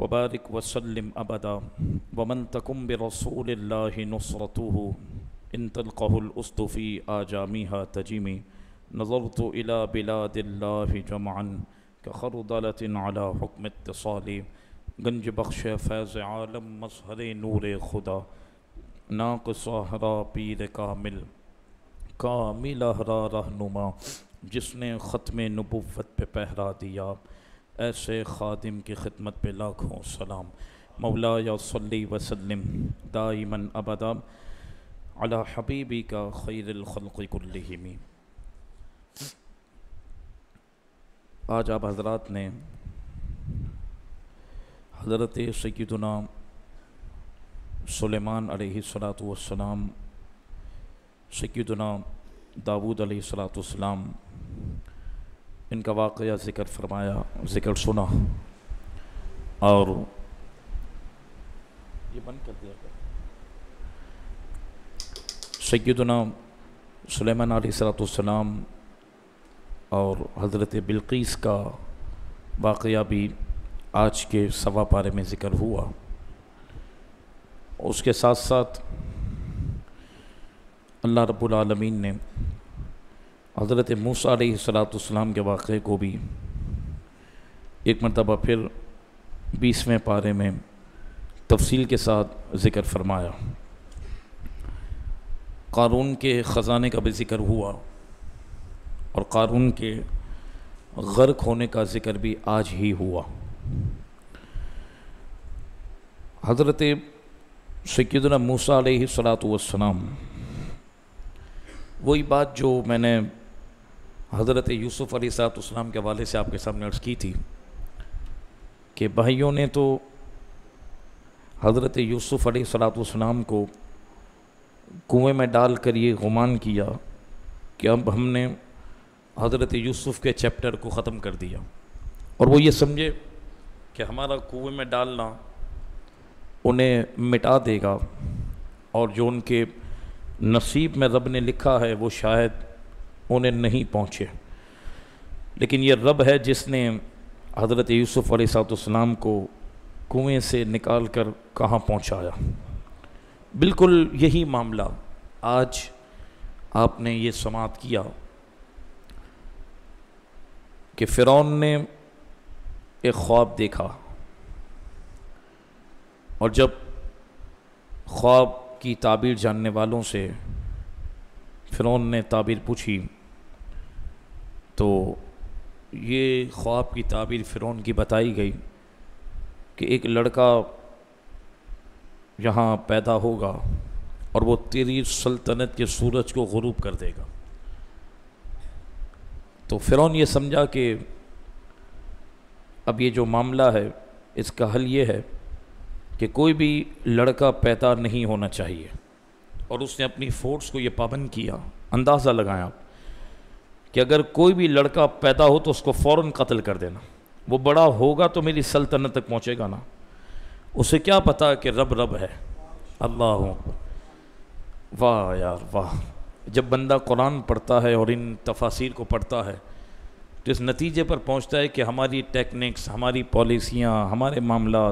वबारक वसलम अबदा वमन तकुम बरसूल नसरत इन तलक़लस्तफ़ी आजामी तजीमी नज़र तो अला बिलादिल्ला जमान कखरदलतिन अला हुक्म तसाली गंज बख्श फैज़ आलम मजहर नूर खुदा नाक सहरा पीर कामिल कामिल हरा रहनुमा जिसने ख़त्म नबुवत पे पहरा दिया ऐसे खादिम की खिदमत पे लाखों सलाम मौला यासली वसलम दाइमन अबदा अला हबीबी का खैरखलकुल्लिमी आज आप हजरात ने हज़रत सकीदना सलेमान सलात वसलाम सैदना दाऊद सलात इनका वाक़ ज़िक्र फरमाया ज़िक्र सुना और ये बंद कर दिया सैदना सलेमान सलातम और हज़रत बिल्किस का वाक़ भी आज के सवा पारे में ज़िक्र हुआ उसके साथ साथ अल्लाह रब्बुल रबालमीन ने हज़रत मूसा के वाक़े को भी एक मरतबा फिर बीसवें पारे में तफसील के साथ ज़िक्र फरमाया कानून के ख़जाने का भी ज़िक्र हुआ और कारून के गर्क होने का ज़िक्र भी आज ही हुआ हज़रत सैदना मूसा सलात वसलाम वही बात जो मैंने हज़रत यूसुफ़ अली सातम के हवाले से आपके सामने अर्ज़ की थी कि भाइयों ने तो हज़रत यूसुफ़ अली सलातम को कुएँ में डाल कर ये गुमान किया कि अब हमने हज़रत यूसुफ़ के चैप्टर को ख़त्म कर दिया और वो ये समझे कि हमारा कुएँ में डालना उन्हें मिटा देगा और जो उनके नसीब में रब ने लिखा है वो शायद उन्हें नहीं पहुँचे लेकिन ये रब है जिसने हज़रत यूसुफ़ अलैहिस्सलाम को कुएँ से निकाल कर कहाँ पहुँचाया बिल्कुल यही मामला आज आपने ये समाप्त किया कि फ़िरौन ने एक ख्वाब देखा और जब ख्वाब की ताबीर जानने वालों से फ़िरौन ने ताबीर पूछी तो ये ख्वाब की ताबीर फ़िरौन की बताई गई कि एक लड़का यहाँ पैदा होगा और वो तेरी सल्तनत के सूरज को गरूब कर देगा तो फ़िरौन ये समझा कि अब ये जो मामला है इसका हल ये है कि कोई भी लड़का पैदा नहीं होना चाहिए और उसने अपनी फ़ोर्स को ये पाबंद किया अंदाज़ा लगाया आप कि अगर कोई भी लड़का पैदा हो तो उसको फ़ौर कत्ल कर देना वो बड़ा होगा तो मेरी सल्तनत तक पहुँचेगा ना उसे क्या पता कि रब रब है अल्लाह वाह यार वाह जब बंदा कुरान पढ़ता है और इन तफासिर को पढ़ता है तो इस नतीजे पर पहुंचता है कि हमारी टेक्निक्स हमारी पॉलिसियाँ हमारे मामला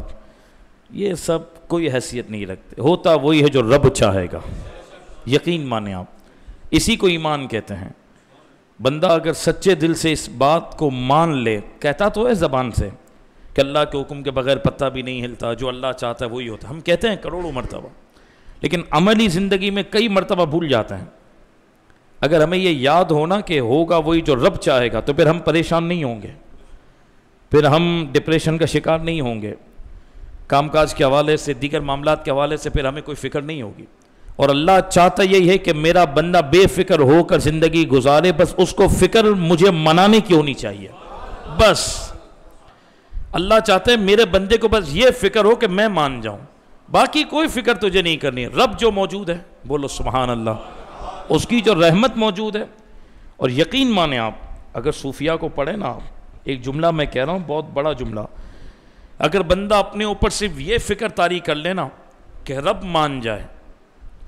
ये सब कोई हैसियत नहीं रखते होता वही है जो रब चाहेगा यकीन माने आप इसी को ईमान कहते हैं बंदा अगर सच्चे दिल से इस बात को मान ले कहता तो है ज़बान से कि अल्लाह के हुक्म के बगैर पत्ता भी नहीं हिलता जो अल्लाह चाहता है वही होता हम कहते हैं करोड़ों मरतबा लेकिन अमली ज़िंदगी में कई मरतबा भूल जाते हैं अगर हमें ये याद होना कि होगा वही जो रब चाहेगा तो फिर हम परेशान नहीं होंगे फिर हम डिप्रेशन का शिकार नहीं होंगे कामकाज के हवाले से दीगर मामला के हवाले से फिर हमें कोई फ़िक्र नहीं होगी और अल्लाह चाहता यही है कि मेरा बंदा बेफिक्र होकर ज़िंदगी गुजारे बस उसको फ़िक्र मुझे मनाने की होनी चाहिए बस अल्लाह चाहते हैं मेरे बंदे को बस ये फ़िक्र हो कि मैं मान जाऊँ बाकी कोई फ़िक्र तुझे नहीं करनी रब जो मौजूद है बोलो सुबहान अल्लाह उसकी जो रहमत मौजूद है और यकीन माने आप अगर सूफिया को पढ़े ना आप एक जुमला मैं कह रहा हूँ बहुत बड़ा जुमला अगर बंदा अपने ऊपर सिर्फ ये फ़िक्र तारी कर लेना कि रब मान जाए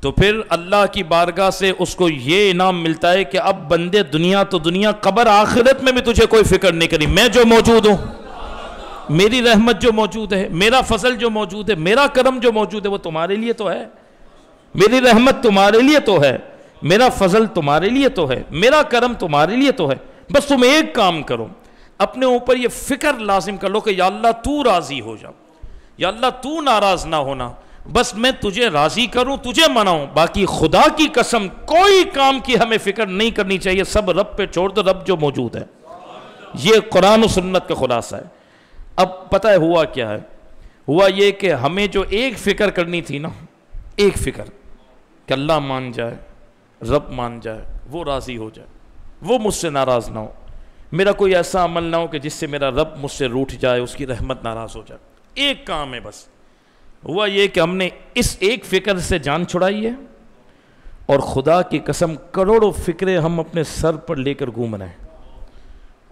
तो फिर अल्लाह की बारगाह से उसको ये इनाम मिलता है कि अब बंदे दुनिया तो दुनिया कबर आखिरत में भी तुझे कोई फिक्र नहीं करी मैं जो मौजूद हूँ मेरी रहमत जो मौजूद है मेरा फसल जो मौजूद है मेरा करम जो मौजूद है वो तुम्हारे लिए तो है मेरी रहमत तुम्हारे लिए तो है मेरा फसल तुम्हारे लिए तो है मेरा करम तुम्हारे लिए तो है बस तुम एक काम करो अपने ऊपर ये फिक्र लाजिम कर लो कि या अल्लाह तू राज़ी हो जा या अल्लाह तू नाराज़ ना होना बस मैं तुझे राजी करूं तुझे मनाऊं बाकी खुदा की कसम कोई काम की हमें फिक्र नहीं करनी चाहिए सब रब पे छोड़ दो रब जो मौजूद है ये कुरान सुन्नत का खुलासा है अब पता है हुआ क्या है हुआ ये कि हमें जो एक फ़िक्र करनी थी ना एक फ़िक्र कि अल्लाह मान जाए रब मान जाए वो राज़ी हो जाए वो मुझसे नाराज़ ना हो मेरा कोई ऐसा अमल ना हो कि जिससे मेरा रब मुझसे रूठ जाए उसकी रहमत नाराज़ हो जाए एक काम है बस हुआ ये कि हमने इस एक फ़िक्र से जान छुड़ाई है और खुदा की कसम करोड़ों फ़िक्रे हम अपने सर पर लेकर घूम रहे हैं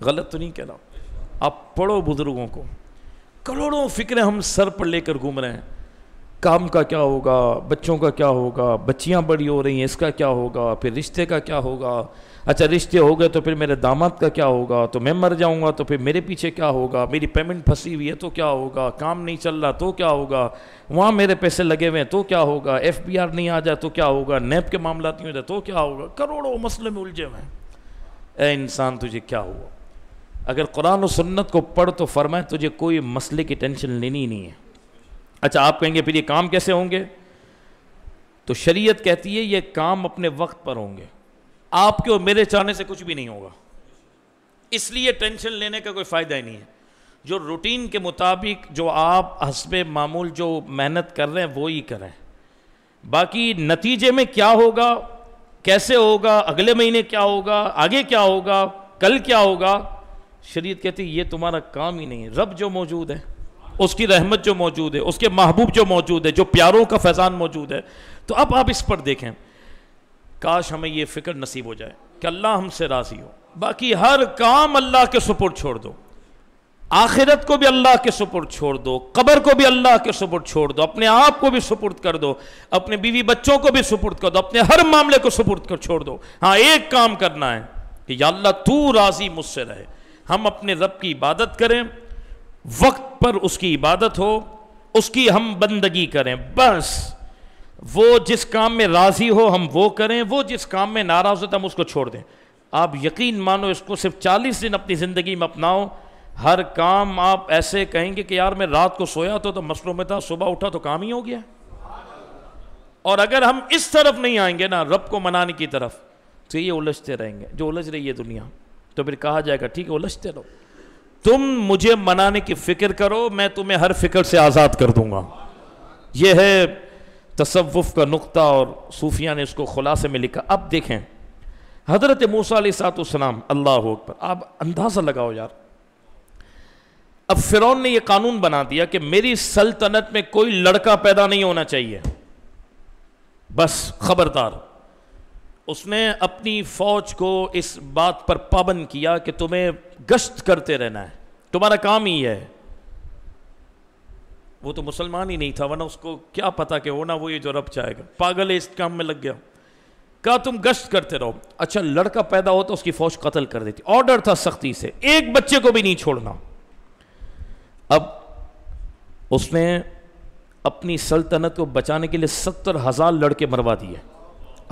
गलत तो नहीं कह रहा आप पढ़ो बुज़ुर्गों को करोड़ों फ़िक्रे हम सर पर लेकर घूम रहे हैं काम का क्या होगा बच्चों का क्या होगा बच्चियाँ बड़ी हो रही हैं इसका क्या होगा फिर रिश्ते का क्या होगा अच्छा रिश्ते हो गए तो फिर मेरे दामाद का क्या होगा तो मैं मर जाऊँगा तो फिर मेरे पीछे क्या होगा मेरी पेमेंट फंसी हुई है तो क्या होगा काम नहीं चल रहा तो क्या होगा वहाँ मेरे पैसे लगे हुए हैं तो क्या होगा एफ बी आर नहीं आ जाए तो क्या होगा नैप के मामला नहीं हो जाए तो क्या होगा करोड़ों मसले में उलझे हुए हैं ए इंसान तुझे क्या हुआ अगर कुरान और सुन्नत को पढ़ तो फरमाए तुझे कोई मसले की टेंशन लेनी ही नहीं है अच्छा आप कहेंगे फिर ये काम कैसे होंगे तो शरीयत कहती है ये काम अपने वक्त पर होंगे आपके और मेरे चाहने से कुछ भी नहीं होगा इसलिए टेंशन लेने का कोई फ़ायदा ही नहीं है जो रूटीन के मुताबिक जो आप हसब मामूल जो मेहनत कर रहे हैं वो ही करें बाकी नतीजे में क्या होगा कैसे होगा अगले महीने क्या होगा आगे क्या होगा कल क्या होगा शरीयत कहती है ये तुम्हारा काम ही नहीं है रब जो मौजूद है उसकी रहमत जो मौजूद है उसके महबूब जो मौजूद है जो प्यारों का फैज़ान मौजूद है तो अब आप इस पर देखें काश हमें ये फ़िक्र नसीब हो जाए कि अल्लाह हमसे राज़ी हो बाकी हर काम अल्लाह के सुपुर छोड़ दो आखिरत को भी अल्लाह के सुपुर्द छोड़ दो कबर को भी अल्लाह के सुपुर्द छोड़ दो अपने आप को भी सुपुर्द कर दो अपने बीवी बच्चों को भी सुपुर्द कर दो अपने हर मामले को सुपुर्द कर छोड़ दो हाँ एक काम करना है कि या अल्लाह तू राजी मुझसे रहे हम अपने रब की इबादत करें वक्त पर उसकी इबादत हो उसकी हम बंदगी करें बस वो जिस काम में राज़ी हो हम वो करें वो जिस काम में नाराज़ हो तो हम उसको छोड़ दें आप यकीन मानो इसको सिर्फ चालीस दिन अपनी ज़िंदगी में अपनाओ हर काम आप ऐसे कहेंगे कि यार मैं रात को सोया तो, तो मसलों में था सुबह उठा तो काम ही हो गया और अगर हम इस तरफ नहीं आएंगे ना रब को मनाने की तरफ तो ये उलझते रहेंगे जो उलझ रही है दुनिया तो फिर कहा जाएगा ठीक है उलझते रहो तुम मुझे मनाने की फिक्र करो मैं तुम्हें हर फिक्र से आज़ाद कर दूंगा यह है तसवुफ़ का नुक्ता और सूफिया ने इसको खुलासे में लिखा अब देखें हज़रत मूसा सातम अल्लाह अकबर आप अंदाज़ा लगाओ यार अब फ़िरौन ने यह कानून बना दिया कि मेरी सल्तनत में कोई लड़का पैदा नहीं होना चाहिए बस खबरदार उसने अपनी फ़ौज को इस बात पर पाबंद किया कि तुम्हें गश्त करते रहना है तुम्हारा काम ही है वो तो मुसलमान ही नहीं था वरना उसको क्या पता कि वो ना वो ये जो रब चाहेगा पागल है इस काम में लग गया कहा तुम गश्त करते रहो अच्छा लड़का पैदा होता तो उसकी फौज कत्ल कर देती ऑर्डर था सख्ती से एक बच्चे को भी नहीं छोड़ना अब उसने अपनी सल्तनत को बचाने के लिए सत्तर हजार लड़के मरवा दिए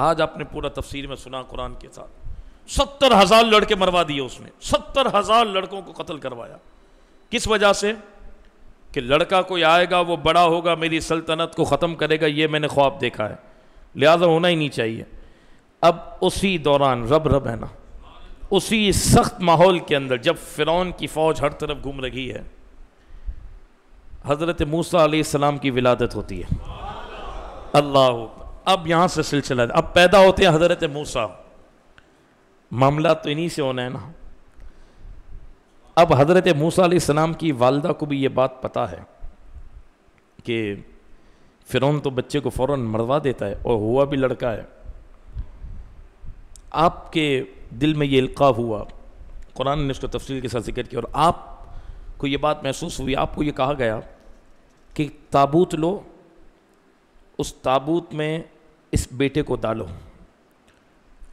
आज आपने पूरा तफसीर में सुना कुरान के साथ सत्तर हजार लड़के मरवा दिए उसने सत्तर हजार लड़कों को कत्ल करवाया किस वजह से कि लड़का कोई आएगा वो बड़ा होगा मेरी सल्तनत को ख़त्म करेगा ये मैंने ख्वाब देखा है लिहाजा होना ही नहीं चाहिए अब उसी दौरान रब रब है ना उसी सख्त माहौल के अंदर जब फ़िरौन की फ़ौज हर तरफ घूम रही है हज़रत मूसा की विलादत होती है अल्लाह अब यहाँ से सिलसिला अब पैदा होते हैं हज़रत मूसा मामला तो इन्हीं से होना है ना अब हज़रत मूसा सलाम की वालदा को भी ये बात पता है कि फ़िरौन तो बच्चे को फ़ौर मरवा देता है और हुआ भी लड़का है आपके दिल में ये इल्का हुआ कुरान ने उसको तफसील के साथ जिक्र किया और आप को ये बात महसूस हुई आपको ये कहा गया कि ताबूत लो उस ताबूत में इस बेटे को डालो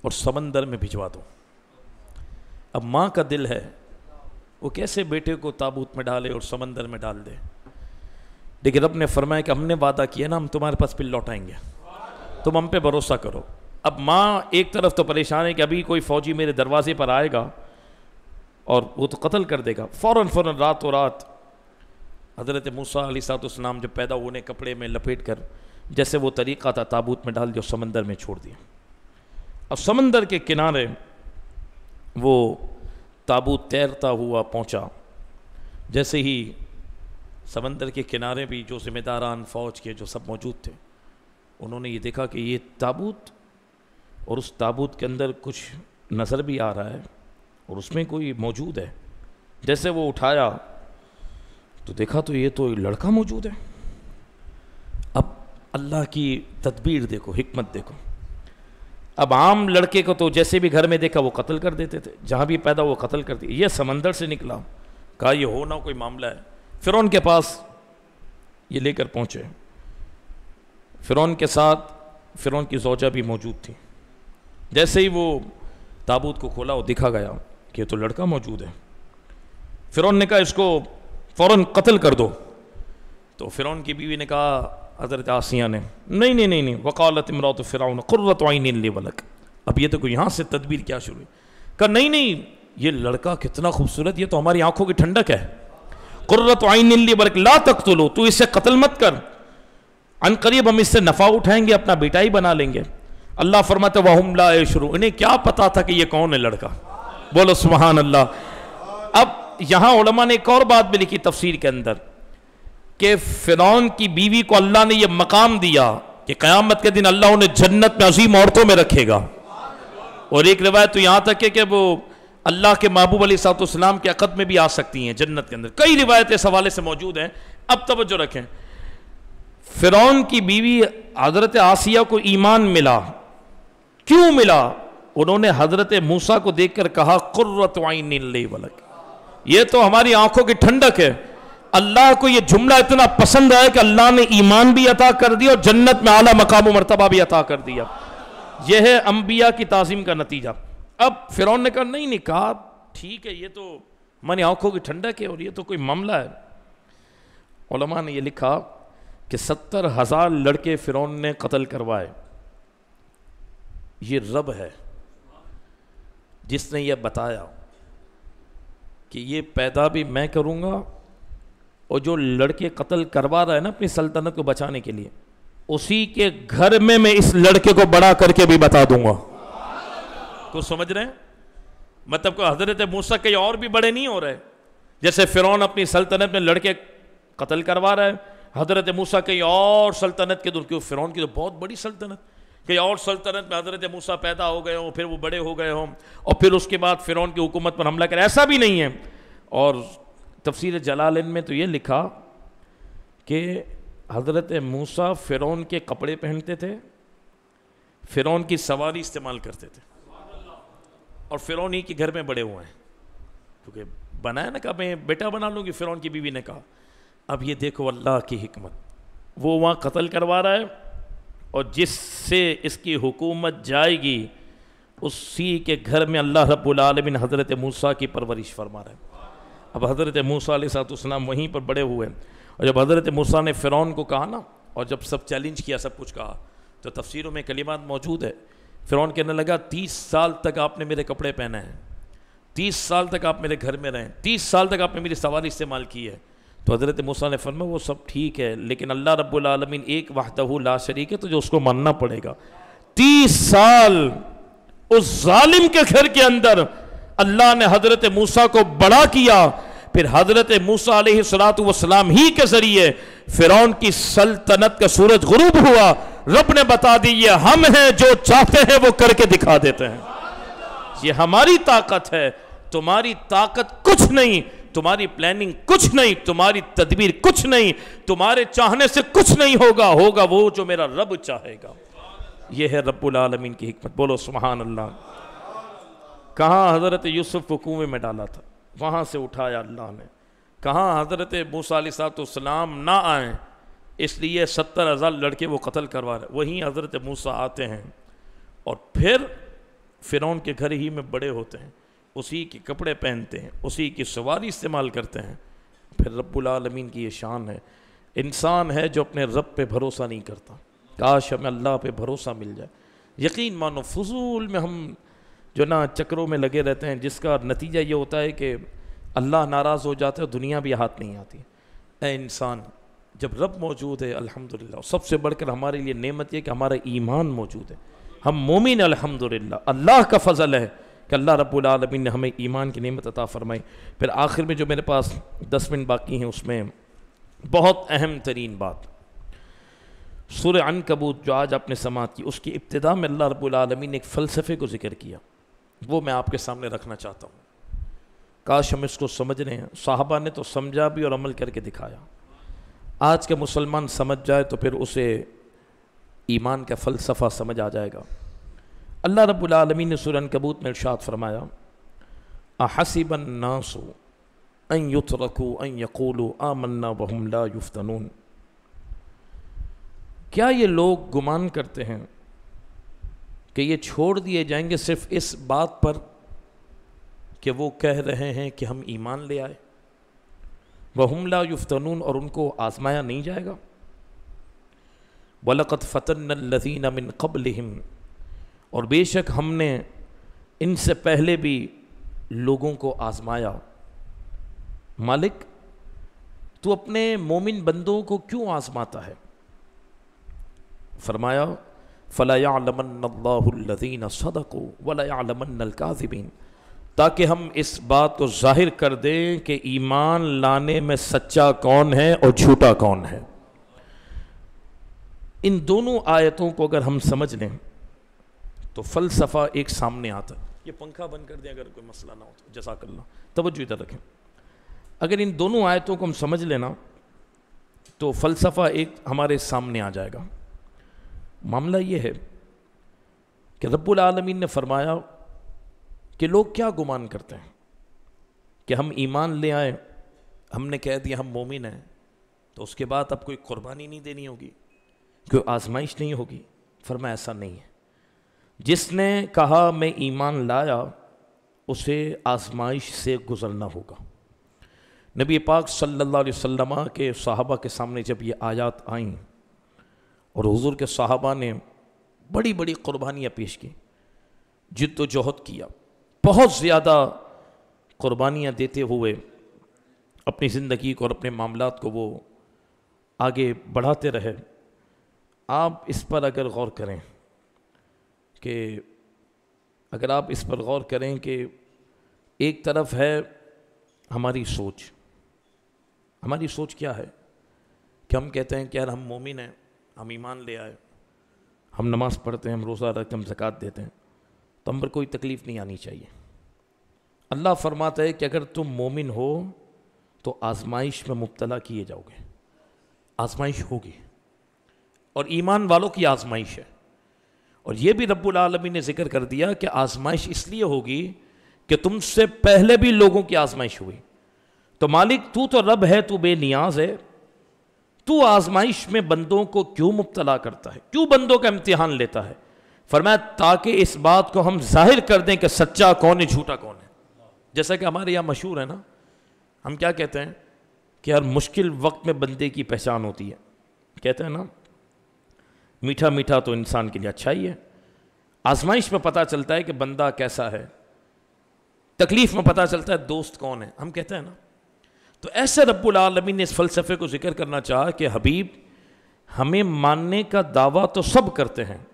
और समंदर में भिजवा दो अब माँ का दिल है वो कैसे बेटे को ताबूत में डाले और समंदर में डाल दे लेकिन रब ने फरमाया कि हमने वादा किया ना हम तुम्हारे पास फिर लौटाएंगे तुम हम पे भरोसा करो अब माँ एक तरफ तो परेशान है कि अभी कोई फ़ौजी मेरे दरवाजे पर आएगा और वो तो कत्ल कर देगा फ़ौर फ़ौर रात और रात हज़रत मूसा अली सातुसनाम जब पैदा होने कपड़े में लपेट कर जैसे वो तरीक़ा था ताबूत में डाल दिया समंदर में छोड़ दिया अब समंदर के किनारे वो ताबू तैरता हुआ पहुंचा जैसे ही समंदर के किनारे भी जो ज़िम्मेदारान फ़ौज के जो सब मौजूद थे उन्होंने ये देखा कि ये ताबूत और उस ताबूत के अंदर कुछ नज़र भी आ रहा है और उसमें कोई मौजूद है जैसे वो उठाया तो देखा तो ये तो लड़का मौजूद है अब अल्लाह की तदबीर देखो हमत देखो अब आम लड़के को तो जैसे भी घर में देखा वो कत्ल कर देते थे जहाँ भी पैदा वो कत्ल कर दिए ये समंदर से निकला कहा ये हो ना कोई मामला है फिर उनके पास ये लेकर पहुँचे फिर के साथ फिर की जोजा भी मौजूद थी जैसे ही वो ताबूत को खोला और दिखा गया कि तो लड़का मौजूद है फिर ने कहा इसको फ़ौर कत्ल कर दो तो फिर की बीवी ने कहा हज़रत आसिया ने नहीं नहीं नहीं नहीं वकालत इमरात फ़िराउन क़ुर्रत आइन वलक अब ये तो कोई यहाँ से तदबीर क्या शुरू हुई कहा नहीं नहीं ये लड़का कितना खूबसूरत ये तो हमारी आंखों की ठंडक है क़ुर्रत आइन वलक ला तक तो लो तू इसे कत्ल मत कर अन करीब हम इससे नफ़ा उठाएंगे अपना बेटा ही बना लेंगे अल्लाह फरमाते वाहम ला शुरू इन्हें क्या पता था कि ये कौन है लड़का बोलो सुबहान अल्लाह अब यहाँ उलमा ने एक और बात भी लिखी तफसीर के अंदर कि फिरौन की बीवी को अल्लाह ने यह मकाम दिया कि क्यामत के दिन अल्लाह उन्हें जन्नत में अजीम औरतों में रखेगा और एक रिवायत तो यहाँ तक है कि वो अल्लाह के महबूब अली सातम के अकद में भी आ सकती हैं जन्नत के अंदर कई रिवायतें इस हवाले से मौजूद हैं अब तोज्जो रखें फिरौन की बीवी हजरत आसिया को ईमान मिला क्यों मिला उन्होंने हजरत मूसा को देखकर कहा कुर्रत वाइन ये तो हमारी आंखों की ठंडक है अल्लाह को यह जुमला इतना पसंद है कि अल्लाह ने ईमान भी अता कर दिया और जन्नत में आला मकाम मरतबा भी अता कर दिया यह है अंबिया की ताजीम का नतीजा अब फिर ने कहा नहीं नहीं कहा ठीक है ये तो मानी आंखों की ठंडक है और ये तो कोई मामला है ने यह लिखा कि सत्तर हज़ार लड़के फिर ने कत्ल करवाए ये रब है जिसने यह बताया कि ये पैदा भी मैं करूंगा और जो लड़के कत्ल करवा रहा है ना अपनी सल्तनत को बचाने के लिए उसी के घर में मैं इस लड़के को बड़ा करके भी बता दूंगा कुछ समझ रहे हैं मतलब को हजरत मूसा के और भी बड़े नहीं हो रहे जैसे फिरौन अपनी सल्तनत में लड़के कत्ल करवा रहा है हजरत मूसा कहीं और सल्तनत के दूर क्यों फिरौन की तो बहुत बड़ी सल्तनत कहीं और सल्तनत में हजरत मूसा पैदा हो गए हों फिर वो बड़े हो गए हों और फिर उसके बाद फिरौन की हुकूमत पर हमला करें ऐसा भी नहीं है और तफसीर जलालिन में तो ये लिखा कि हज़रत मूसा फ़िरौन के कपड़े पहनते थे फ़िरौन की सवारी इस्तेमाल करते थे और फ़िरौन ही के घर में बड़े हुए हैं क्योंकि बनाया ना कहा मैं बेटा बना लूँगी फ़िरौन की बीवी ने कहा अब ये देखो अल्लाह की हमत वो वहाँ कत्ल करवा रहा है और जिससे इसकी हुकूमत जाएगी उसी के घर में अल्लाह रब्बुल रबालमिन हज़रत मूसा की परवरिश फरमा रहा है अब हज़रत मूसा सातुसनाम वहीं पर बड़े हुए और जब हज़रत मूसा ने फ़िरौन को कहा ना और जब सब चैलेंज किया सब कुछ कहा तो तफसीरों में कलिमात मौजूद है फ़िरौन कहने लगा तीस साल तक आपने मेरे कपड़े पहने हैं तीस साल तक आप मेरे घर में रहें तीस साल तक आपने मेरी सवारी इस्तेमाल की है तो हज़रत मूसा ने फरमा वो सब ठीक है लेकिन अल्लाह रब्लमिन एक वाहदहू ला शरीक है तो जो उसको मानना पड़ेगा तीस साल उस जालिम के घर के अंदर अल्लाह ने हजरत मूसा को बड़ा किया फिर हजरत मूसा सलात वसलाम ही के जरिए फिरौन की सल्तनत का सूरज गुरूब हुआ रब ने बता दी ये हम हैं जो चाहते हैं वो करके दिखा देते हैं ये हमारी ताकत है तुम्हारी ताकत कुछ नहीं तुम्हारी प्लानिंग कुछ नहीं तुम्हारी तदबीर कुछ नहीं तुम्हारे चाहने से कुछ नहीं होगा होगा वो जो मेरा रब चाहेगा यह है रबुल आलमीन की हमत बोलो सुबहान अल्लाह कहाँ हज़रत यूसुफ को कुएँ में डाला था वहाँ से उठाया अल्लाह ने कहाँ हज़रत मूसलाम ना आए इसलिए सत्तर हज़ार लड़के वो कत्ल करवा रहे वहीं हज़रत मूसा आते हैं और फिर फ़िरौन के घर ही में बड़े होते हैं उसी के कपड़े पहनते हैं उसी की सवारी इस्तेमाल करते हैं फिर रब्बुलमीन की ये शान है इंसान है जो अपने रब पे भरोसा नहीं करता काश हमें अल्लाह पे भरोसा मिल जाए यकीन मानो फजूल में हम जो ना चक्रों में लगे रहते हैं जिसका नतीजा ये होता है कि अल्लाह नाराज़ हो जाता है दुनिया भी हाथ नहीं आती ए इंसान जब रब मौजूद है अल्हम्दुलिल्लाह सबसे बढ़कर हमारे लिए नेमत यह कि हमारा ईमान मौजूद है हम मोमिन अल्हम्दुलिल्लाह अल्लाह का फजल है कि अल्लाह रबालमीन ने हमें ईमान की नेमत अता फरमाई फिर आखिर में जो मेरे पास दस मिनट बाकी हैं उसमें बहुत अहम तरीन बात सुर अन कबूत जो आज आपने समात की उसकी इब्तदा में अल्लाह रबालमीन ने एक फ़लसफ़े को जिक्र किया वो मैं आपके सामने रखना चाहता हूँ काश हम इसको समझ रहे हैं साहबा ने तो समझा भी और अमल करके दिखाया आज के मुसलमान समझ जाए तो फिर उसे ईमान का फ़लसफ़ा समझ आ जाएगा अल्लाह रबालमी ने सुरन कबूत में इर्शाद फरमाया हसीबन नासो अन रखो अन यकोलो आमन्ना बहुमला युफ्तनून क्या ये लोग गुमान करते हैं कि ये छोड़ दिए जाएंगे सिर्फ इस बात पर कि वो कह रहे हैं कि हम ईमान ले आए वहमला युफ्तनून और उनको आजमाया नहीं जाएगा वलक़त फ़तन लजीन मिन कबल और बेशक हमने इनसे पहले भी लोगों को आजमाया मालिक तू अपने मोमिन बंदों को क्यों आजमाता है फरमाया फ़लामल्लाजीन सदको वलामकाजिबीन ताकि हम इस बात को जाहिर कर दें कि ईमान लाने में सच्चा कौन है और झूठा कौन है इन दोनों आयतों को अगर हम समझ लें तो फ़लसफ़ा एक सामने आता है ये पंखा बंद कर दें अगर कोई मसला ना हो तो लो तोज्जो इधर रखें अगर इन दोनों आयतों को हम समझ लेना तो फ़लसफ़ा एक हमारे सामने आ जाएगा मामला ये है कि रब्बुल आलमीन ने फरमाया कि लोग क्या गुमान करते हैं कि हम ईमान ले आए हमने कह दिया हम मोमिन हैं तो उसके बाद अब कोई कुर्बानी नहीं देनी होगी कोई आजमाइश नहीं होगी फरमाया ऐसा नहीं है जिसने कहा मैं ईमान लाया उसे आजमाइश से गुज़रना होगा नबी पाक सल्लल्लाहु अलैहि वसल्लम के सहाबा के सामने जब ये आयात आईं और हजूर के साहबा ने बड़ी बड़ी कुर्बानियाँ पेश की जिद तो किया बहुत ज़्यादा कुर्बानियाँ देते हुए अपनी ज़िंदगी को और अपने मामला को वो आगे बढ़ाते रहे आप इस पर अगर गौर करें कि अगर आप इस पर गौर करें कि एक तरफ है हमारी सोच हमारी सोच क्या है कि हम कहते हैं कि यार हम मोमिन हैं हम ईमान ले आए हम नमाज़ पढ़ते हैं हम रोज़ा रखते हम जक़ात देते हैं तो हम पर कोई तकलीफ़ नहीं आनी चाहिए अल्लाह फरमाता है कि अगर तुम मोमिन हो तो आजमाइश में मुबतला किए जाओगे आजमाइश होगी और ईमान वालों की आजमाइश है और ये भी रब्बुल रबालमी ने जिक्र कर दिया कि आजमाइश इसलिए होगी कि तुमसे पहले भी लोगों की आजमाइश हुई तो मालिक तू तो रब है तू बेनियाज है तू आजमाइश में बंदों को क्यों मुबतला करता है क्यों बंदों का इम्तिहान लेता है फरमाया ताकि इस बात को हम जाहिर कर दें कि सच्चा कौन है झूठा कौन है जैसा कि हमारे यहाँ मशहूर है ना हम क्या कहते हैं कि हर मुश्किल वक्त में बंदे की पहचान होती है कहते हैं ना मीठा मीठा तो इंसान के लिए अच्छा ही है आजमाइश में पता चलता है कि बंदा कैसा है तकलीफ़ में पता चलता है दोस्त कौन है हम कहते हैं ना तो ऐसे रब्बुल आलमी ने इस फ़लसफ़े को जिक्र करना चाहा कि हबीब हमें मानने का दावा तो सब करते हैं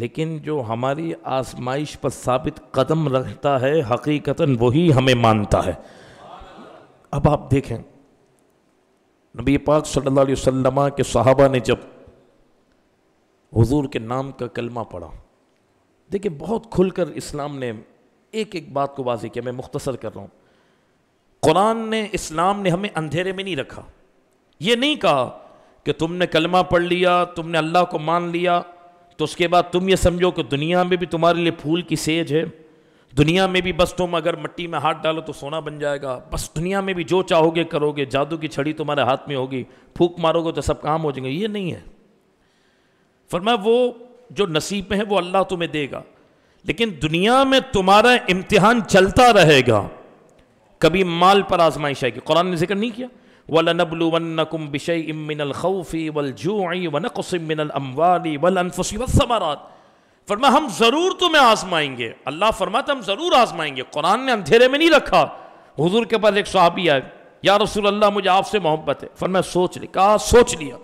लेकिन जो हमारी आजमाइश पर साबित कदम रखता है हकीकता वही हमें मानता है अब आप देखें नबी पाक सल्लल्लाहु अलैहि वसल्लम के सहाबा ने जब हुजूर के नाम का कलमा पढ़ा देखिए बहुत खुलकर इस्लाम ने एक एक बात को वाजी किया मैं मुख्तसर कर रहा हूँ कुरान ने इस्लाम ने हमें अंधेरे में नहीं रखा ये नहीं कहा कि तुमने कलमा पढ़ लिया तुमने अल्लाह को मान लिया तो उसके बाद तुम ये समझो कि दुनिया में भी तुम्हारे लिए फूल की सेज है दुनिया में भी बस तुम अगर मिट्टी में हाथ डालो तो सोना बन जाएगा बस दुनिया में भी जो चाहोगे करोगे जादू की छड़ी तुम्हारे हाथ में होगी फूक मारोगे तो सब काम हो जाएंगे ये नहीं है फरमा वो जो नसीब में है वो अल्लाह तुम्हें देगा लेकिन दुनिया में तुम्हारा इम्तिहान चलता रहेगा कभी माल पर आजमाइश आएगी कुरान ने जिक्र नहीं किया वलनबलुवन्नकुम बिशै मिनल खौफी वल जूई वनकुसिम मिनल वल अनफुसी वसमरात फरमा हम ज़रूर तुम्हें आजमाएंगे अल्लाह फरमाता हम ज़रूर आजमाएंगे कुरान ने अंधेरे में नहीं रखा हुजूर के पास एक सहाबी आए या रसूल अल्लाह मुझे आपसे मोहब्बत है फरमा सोच ली कहा सोच लिया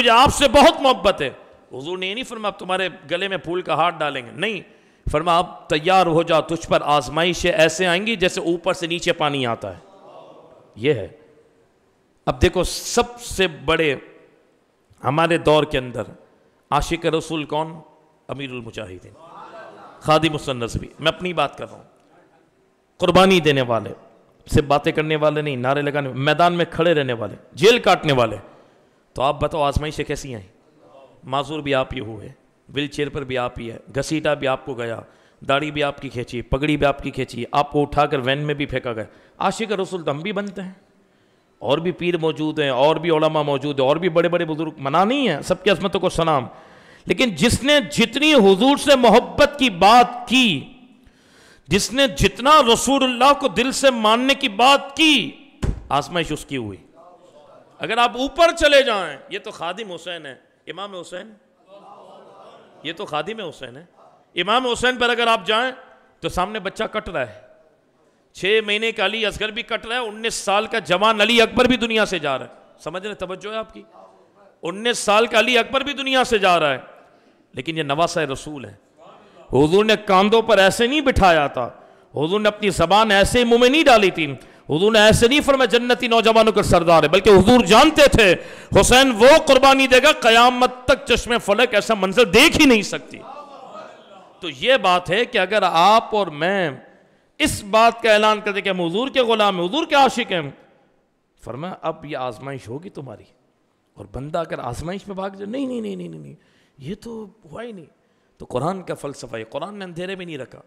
मुझे आपसे बहुत मोहब्बत है हुजूर ने नहीं फरमा तुम्हारे गले में फूल का हाथ डालेंगे नहीं फरमा आप तैयार हो जाओ तुझ पर आजमाइशें ऐसे आएंगी जैसे ऊपर से नीचे पानी आता है यह है अब देखो सबसे बड़े हमारे दौर के अंदर आशिक रसूल कौन अमीरुल मुजाहिदीन मुसन भी मैं अपनी बात कर रहा हूँ कुर्बानी देने वाले सिर्फ बातें करने वाले नहीं नारे लगाने मैदान में खड़े रहने वाले जेल काटने वाले तो आप बताओ आजमाइशें कैसी आई माजूर भी आप ही हुए व्हील चेयर पर भी आप ही है घसीटा भी आपको गया दाढ़ी भी आपकी खींची पगड़ी भी आपकी खींची आपको उठाकर वैन में भी फेंका गया आशिक रसूल तो हम भी बनते हैं और भी पीर मौजूद हैं और भी ओलमा मौजूद है और भी बड़े बड़े बुजुर्ग मना नहीं है सबके असमतों को सलाम लेकिन जिसने जितनी हजूर से मोहब्बत की बात की जिसने जितना रसूल्लाह को दिल से मानने की बात की आसमाइश उसकी हुई अगर आप ऊपर चले जाएं ये तो खादिम हुसैन है इमाम हुसैन ये तो खादिम हुसैन है इमाम हुसैन पर अगर आप जाएं तो सामने बच्चा कट रहा है छः महीने का अली असगर भी कट रहा है उन्नीस साल का जवान अली अकबर भी दुनिया से जा रहा है समझ रहे तवज्जो है आपकी उन्नीस साल का अली अकबर भी दुनिया से जा रहा है लेकिन ये नवासा रसूल है हजूर ने कांधों पर ऐसे नहीं बिठाया था हजूर ने अपनी जबान ऐसे मुंह में नहीं डाली थी हजूर ने ऐसे नहीं फरमा जन्नती नौजवानों के सरदार है बल्कि हजूर जानते थे हुसैन वो कुर्बानी देगा कयामत तक चश्मे फलक ऐसा मंजर देख ही नहीं सकती तो यह बात है कि अगर आप और मैं इस बात का ऐलान कर दे कि हम हजूर के गुलाम हैं हजूर के आशिक हैं फरमा अब यह आजमाइश होगी तुम्हारी और बंदा अगर आजमाइश में भाग जाए नहीं नहीं नहीं नहीं नहीं ये तो हुआ ही नहीं तो कुरान का फ़लसफ़ा है कुरान ने अंधेरे में नहीं रखा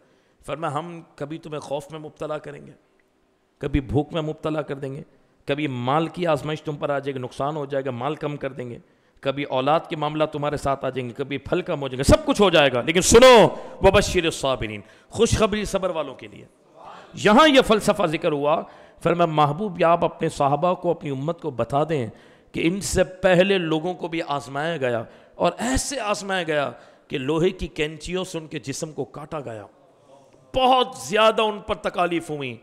फरमा हम कभी तुम्हें खौफ में मुबतला करेंगे कभी भूख में मुबतला कर देंगे कभी माल की आजमाइश तुम पर आ जाएगी नुकसान हो जाएगा माल कम कर देंगे कभी औलाद के मामला तुम्हारे साथ आ जाएंगे कभी फल कम हो जाएंगे सब कुछ हो जाएगा लेकिन सुनो वह साबरीन खुशखबरी सबर वालों के लिए यहाँ यह फ़लसफ़ा जिक्र हुआ फिर मैं महबूब या आप अपने साहबा को अपनी उम्मत को बता दें कि इनसे पहले लोगों को भी आजमाया गया और ऐसे आजमाया गया कि लोहे की कैंचियों से उनके जिसम को काटा गया बहुत ज़्यादा उन पर तकालीफ हुई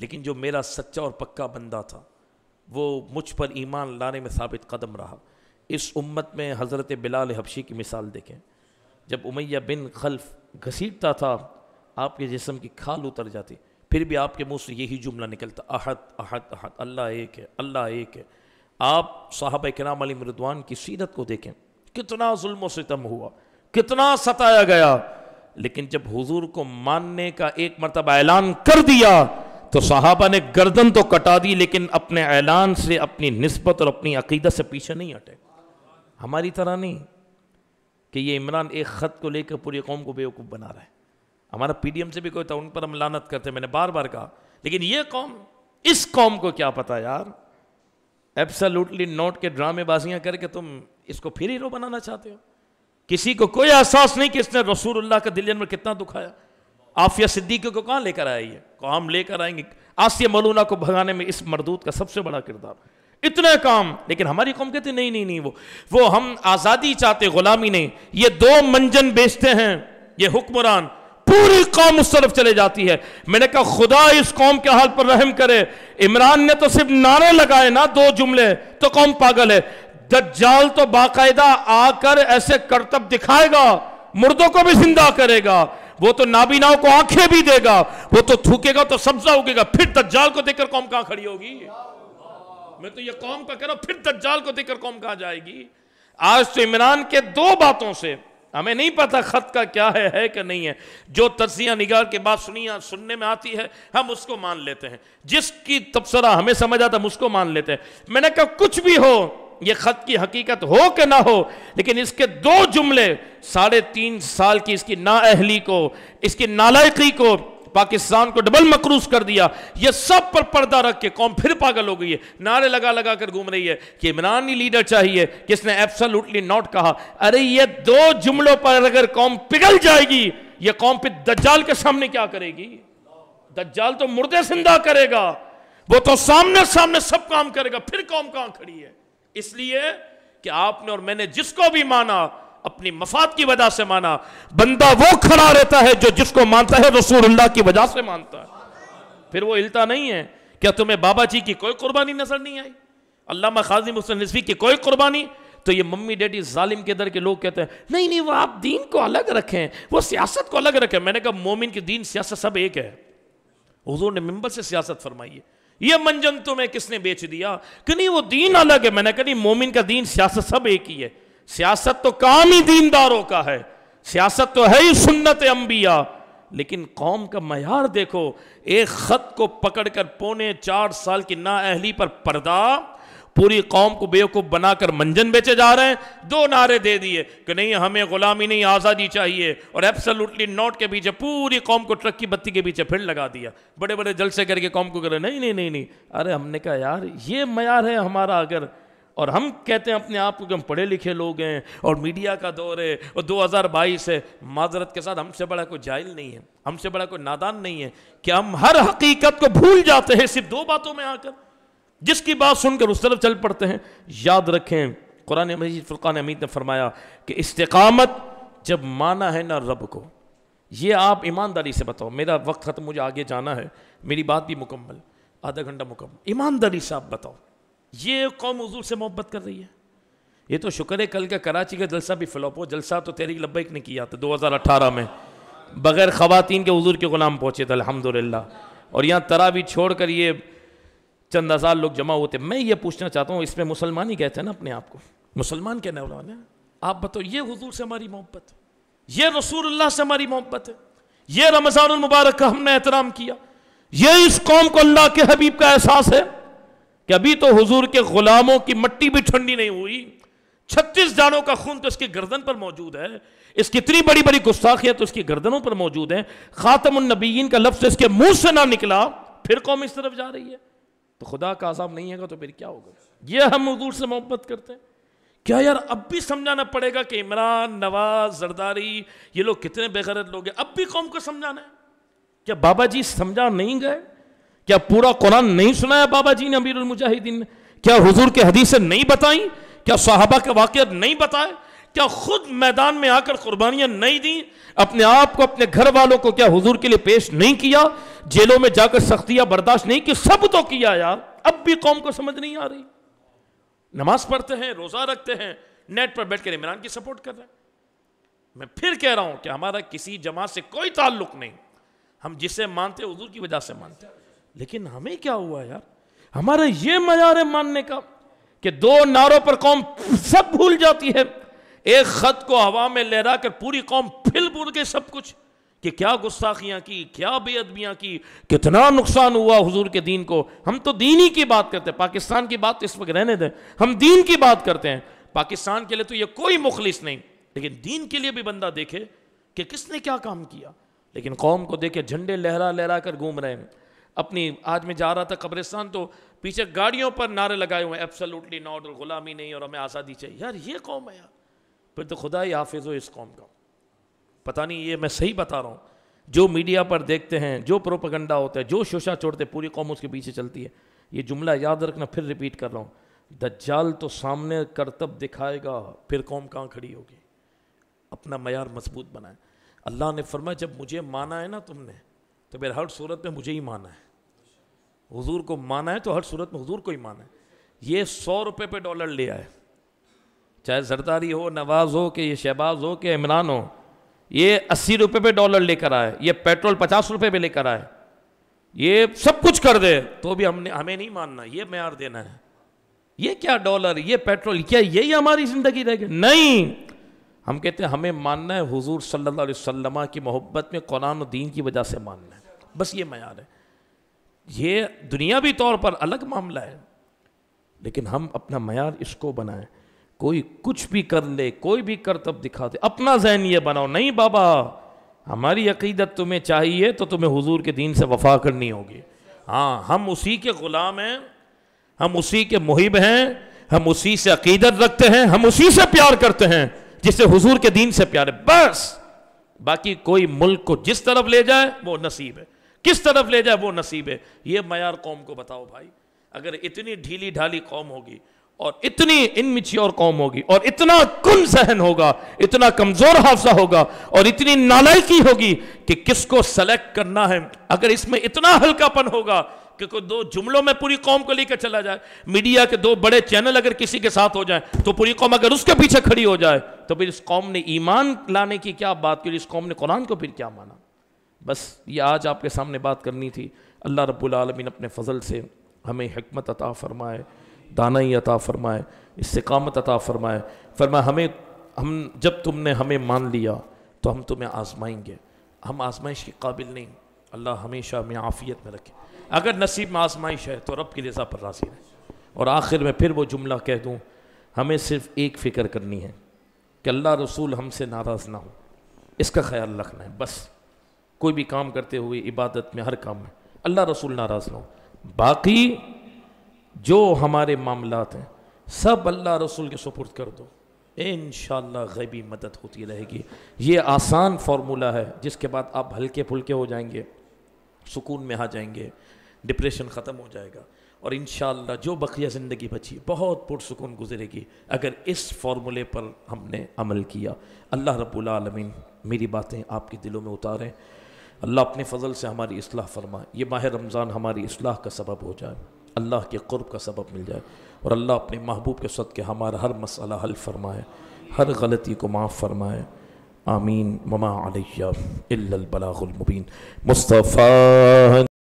लेकिन जो मेरा सच्चा और पक्का बंदा था वो मुझ पर ईमान लाने में साबित कदम रहा इस उम्मत में हज़रत बिलाल हबशी की मिसाल देखें जब उमैया बिन खल्फ घसीटता था आपके जिसम की खाल उतर जाती फिर भी आपके मुंह से यही जुमला निकलता अहद अहद अहद अल्लाह एक है अल्लाह एक है आप साहब कराम अली मरदवान की सीरत को देखें कितना जुल्म सितम हुआ कितना सताया गया लेकिन जब हुजूर को मानने का एक मरतबा ऐलान कर दिया तो साहबा ने गर्दन तो कटा दी लेकिन अपने ऐलान से अपनी नस्बत और अपनी अकीदत से पीछे नहीं हटे हमारी तरह नहीं कि ये इमरान एक ख़त को लेकर पूरी कौम को बेवकूफ़ बना रहा है हमारा पीडीएम से भी कोई था उन पर हम लानत करते मैंने बार बार कहा लेकिन ये कौम इस कौम को क्या पता यार एब्सोल्युटली नोट के ड्रामेबाजियां करके तुम इसको फिर हीरो बनाना चाहते हो किसी को कोई एहसास नहीं कि इसने रसूलुल्लाह का दिल में कितना दुखाया आफिया सिद्दीकी को कहां लेकर आई ये काम लेकर आएंगे आसिया मलूना को भगाने में इस मरदूत का सबसे बड़ा किरदार इतने काम लेकिन हमारी कौम कहती नहीं नहीं नहीं वो वो हम आज़ादी चाहते गुलामी नहीं ये दो मंजन बेचते हैं ये हुक्मरान पूरी कौम उस तरफ चले जाती है मैंने कहा खुदा इस कौम के हाल पर रहम करे इमरान ने तो सिर्फ नारे लगाए ना दो जुमले तो कौम पागल है दज्जाल तो बाकायदा आकर ऐसे करतब दिखाएगा मुर्दों को भी जिंदा करेगा वो तो नाबीनाओं को आंखें भी देगा वो तो थूकेगा तो सब्जा उगेगा फिर दज्जाल को देखकर कौम कहां खड़ी होगी मैं तो ये कौम का कह रहा फिर दज्जाल को देखकर कौम कहां जाएगी आज तो इमरान के दो बातों से हमें नहीं पता खत का क्या है है कि नहीं है जो तजिया निगार के बाद सुनिया सुनने में आती है हम उसको मान लेते हैं जिसकी तबसरा हमें समझ आता हम उसको मान लेते हैं मैंने कहा कुछ भी हो ये ख़त की हकीकत हो कि ना हो लेकिन इसके दो जुमले साढ़े तीन साल की इसकी नाअहली को इसकी नालायकी को पाकिस्तान को डबल मकरूस कर दिया ये सब पर पर्दा रख के कौम फिर पागल हो गई है नारे लगा लगा कर घूम रही है कि इमरानी लीडर चाहिए किसने एब्सोल्युटली नॉट कहा अरे ये दो जुमलों पर अगर कौम पिघल जाएगी ये कौम पे दज्जाल के सामने क्या करेगी दज्जाल तो मुर्दे जिंदा करेगा वो तो सामने सामने सब काम करेगा फिर कौम कहां खड़ी है इसलिए कि आपने और मैंने जिसको भी माना अपनी मफाद की वजह से माना बंदा वो खड़ा रहता है जो जिसको मानता है रसूलुल्लाह की वजह से मानता है फिर वो हिलता नहीं है क्या तुम्हें बाबा जी की कोई कुर्बानी नजर नहीं आई अल्लाह खाजिम हुसैन नजवी की कोई कुर्बानी तो ये मम्मी डैडी जालिम के दर के लोग कहते हैं नहीं नहीं वो आप दीन को अलग रखें वो सियासत को अलग रखें मैंने कहा मोमिन की दीन सियासत सब एक है हजूर ने मेम्बर से सियासत फरमाई है ये मंजन तुम्हें किसने बेच दिया कि नहीं वो दीन अलग है मैंने कहा नहीं मोमिन का दीन सियासत सब एक ही है सियासत तो काम ही दीनदारों का है सियासत तो है ही सुन्नत अंबिया लेकिन कौम का मैार देखो एक खत को पकड़कर पौने चार साल की ना अहली पर पर्दा पूरी कौम को बेवकूफ़ बनाकर मंजन बेचे जा रहे हैं दो नारे दे दिए कि नहीं हमें ग़ुलामी नहीं आज़ादी चाहिए और एब्सोल्युटली नॉट के पीछे पूरी कौम को ट्रक की बत्ती के पीछे फिर लगा दिया बड़े बड़े जलसे करके कौम को करे नहीं नहीं नहीं नहीं अरे हमने कहा यार ये मैार है हमारा अगर और हम कहते हैं अपने आप को कि हम पढ़े लिखे लोग हैं और मीडिया का दौर है और 2022 है माजरत के साथ हमसे बड़ा कोई जाहिल नहीं है हमसे बड़ा कोई नादान नहीं है कि हम हर हकीकत को भूल जाते हैं सिर्फ दो बातों में आकर जिसकी बात सुनकर उस तरफ चल पड़ते हैं याद रखें कुरान मजीद फ़ुल्कान अमीद ने फरमाया कि इस्तकामत जब माना है ना रब को ये आप ईमानदारी से बताओ मेरा वक्त ख़त्म मुझे आगे जाना है मेरी बात भी मुकम्मल आधा घंटा मुकम्मल ईमानदारी से आप बताओ ये कौम हजूर से मोहब्बत कर रही है ये तो शुक्र है कल का कराची का जलसा भी फ्लॉप हो जलसा तो तेरी लब्बैक ने किया था अठारह में बग़ैर ख़वातीन के हजूर के ग़ुलाम पहुँचे थे अलहमदिल्ला और यहाँ तरा भी छोड़ कर ये चंद हज़ार लोग जमा होते मैं ये पूछना चाहता हूँ इसमें मुसलमान ही कहते हैं ना अपने आप को मुसलमान कहने वाले हैं आप बताओ ये हजूर से हमारी मोहब्बत है ये रसूल्लाह से हमारी मोहब्बत है ये रमज़ान मुबारक का हमने एहतराम किया ये इस कौम को अल्लाह के हबीब का एहसास है कि अभी तो हजूर के गुलामों की मट्टी भी ठंडी नहीं हुई छत्तीस जानों का खून तो इसके गर्दन पर मौजूद है इसकी इतनी बड़ी बड़ी गुस्ताखियाँ तो इसकी गर्दनों पर मौजूद है खातमनबीन का लफ्ज़ इसके मुंह से ना निकला फिर कौम इस तरफ जा रही है तो खुदा का आज़ाब नहीं है तो फिर क्या होगा ये हम हजूर से मोहब्बत करते हैं क्या यार अब भी समझाना पड़ेगा कि इमरान नवाज जरदारी ये लोग कितने बेगरत लोग हैं अब भी कौम को समझाना है क्या बाबा जी समझा नहीं गए क्या पूरा कुरान नहीं सुनाया बाबा जी ने अमीर मुजाहिदीन ने क्या हुजूर के हदीसें नहीं बताई क्या साहबा के वाक्य नहीं बताए क्या खुद मैदान में आकर कुर्बानियां नहीं दी अपने आप को अपने घर वालों को क्या हुजूर के लिए पेश नहीं किया जेलों में जाकर सख्तियां बर्दाश्त नहीं की सब तो किया यार अब भी कौम को समझ नहीं आ रही नमाज पढ़ते हैं रोजा रखते हैं नेट पर बैठ कर इमरान की सपोर्ट कर रहे हैं मैं फिर कह रहा हूं कि हमारा किसी जमात से कोई ताल्लुक नहीं हम जिसे मानते हजूर की वजह से मानते लेकिन हमें क्या हुआ यार हमारा ये मजार है मानने का कि दो नारों पर कौम सब भूल जाती है एक ख़त को हवा में लहरा कर पूरी कौम फिल बुल गई सब कुछ कि क्या गुस्साखियां की क्या बेअदबियां की कितना नुकसान हुआ हुजूर के दीन को हम तो दीन ही की बात करते हैं पाकिस्तान की बात इस वक्त रहने दें हम दीन की बात करते हैं पाकिस्तान के लिए तो ये कोई मुखलिस नहीं लेकिन दीन के लिए भी बंदा देखे कि किसने क्या काम किया लेकिन कौम को देखे झंडे लहरा लहरा कर घूम रहे हैं अपनी आज मैं जा रहा था कब्रिस्तान तो पीछे गाड़ियों पर नारे लगाए हुए हैं एब्सोल्युटली नॉट और गुलामी नहीं और हमें आज़ादी चाहिए यार ये कौम है यार फिर तो खुदा ही हाफिज़ हो इस कौम का पता नहीं ये मैं सही बता रहा हूँ जो मीडिया पर देखते हैं जो प्रोपगंडा होता है जो शोशा छोड़ते पूरी कौम उसके पीछे चलती है ये जुमला याद रखना फिर रिपीट कर रहा हूँ दज्जाल तो सामने करतब दिखाएगा फिर कौम कहाँ खड़ी होगी अपना मैार मजबूत बनाए अल्लाह ने फरमाया जब मुझे माना है ना तुमने तो मेरे हर सूरत में मुझे ही माना है हुजूर को माना है तो हर सूरत में हुजूर को ही माना है ये सौ रुपये पे डॉलर ले आए चाहे सरदारी हो नवाज़ हो कि ये शहबाज हो कि इमरान हो ये अस्सी रुपये पे डॉलर लेकर आए ये पेट्रोल पचास रुपये पे लेकर आए ये सब कुछ कर दे तो भी हमने हमें नहीं मानना ये मैार देना है ये क्या डॉलर ये पेट्रोल क्या यही हमारी ज़िंदगी रहेगी नहीं हम कहते हैं हमें मानना है हुजूर सल्लल्लाहु अलैहि वसल्लम की मोहब्बत में कुरान और दीन की वजह से मानना है बस ये मैार है ये दुनियावी तौर पर अलग मामला है लेकिन हम अपना मैार इसको बनाएं कोई कुछ भी कर ले कोई भी करतब दिखा दे अपना जहन ये बनाओ नहीं बाबा हमारी अकीदत तुम्हें चाहिए तो तुम्हें हुजूर के दीन से वफा करनी होगी हाँ हम उसी के ग़ुलाम हैं हम उसी के मुहिब हैं हम उसी से अकीदत रखते हैं हम उसी से प्यार करते हैं जिससे हुजूर के दीन से प्यार है बस बाकी कोई मुल्क को जिस तरफ ले जाए वो नसीब है किस तरफ ले जाए वो नसीब है ये मैार कौम को बताओ भाई अगर इतनी ढीली ढाली कौम होगी और इतनी इनमिच्योर कौम होगी और इतना कुन सहन होगा इतना कमजोर हाफसा होगा और इतनी नालायकी होगी कि किसको सेलेक्ट करना है अगर इसमें इतना हल्कापन होगा कि कोई दो जुमलों में पूरी कौम को लेकर चला जाए मीडिया के दो बड़े चैनल अगर किसी के साथ हो जाए तो पूरी कौम अगर उसके पीछे खड़ी हो जाए तो फिर इस कौम ने ईमान लाने की क्या बात की इस कौम ने कुरान को फिर क्या माना बस ये आज आपके सामने बात करनी थी अल्लाह रब्बुल रबालमीन अपने फजल से हमें हमत अता फरमाए दानाई अता फ़रमाए कामत अता फ़रमाए फरमा हमें हम जब तुमने हमें मान लिया तो हम तुम्हें आजमाएंगे हम आजमाइश के काबिल नहीं अल्लाह हमेशा हमें आफ़ियत में रखे अगर नसीब में आजमाइश है तो रब की रजा पर राजी रहे और आखिर में फिर वो जुमला कह दूँ हमें सिर्फ एक फ़िक्र करनी है कि अल्लाह रसूल हमसे नाराज़ ना हो इसका ख्याल रखना है बस कोई भी काम करते हुए इबादत में हर काम में अल्लाह रसूल नाराज़ ना हो बाकी जो हमारे मामलात हैं सब अल्लाह रसूल के सुपुर्द कर दो इन गैबी मदद होती रहेगी ये आसान फार्मूला है जिसके बाद आप हल्के फुलके हो जाएंगे सुकून में आ जाएंगे डिप्रेशन ख़त्म हो जाएगा और इन जो बकिया ज़िंदगी बची बहुत पुरसकून गुजरेगी अगर इस फार्मूले पर हमने अमल किया अल्लाह रबालमीन मेरी बातें आपके दिलों में उतारें अल्लाह अपने फ़जल से हमारी असलाह फरमाए ये माह रमज़ान हमारी असलाह का सबब हो जाए अल्लाह के क़ुरब का सबब मिल जाए और अल्लाह अपने महबूब के सद के हमारा हर मसला हल फरमाए हर गलती को माफ़ फरमाए आमीन ममा अलैया मुबीन मुस्तफ़ा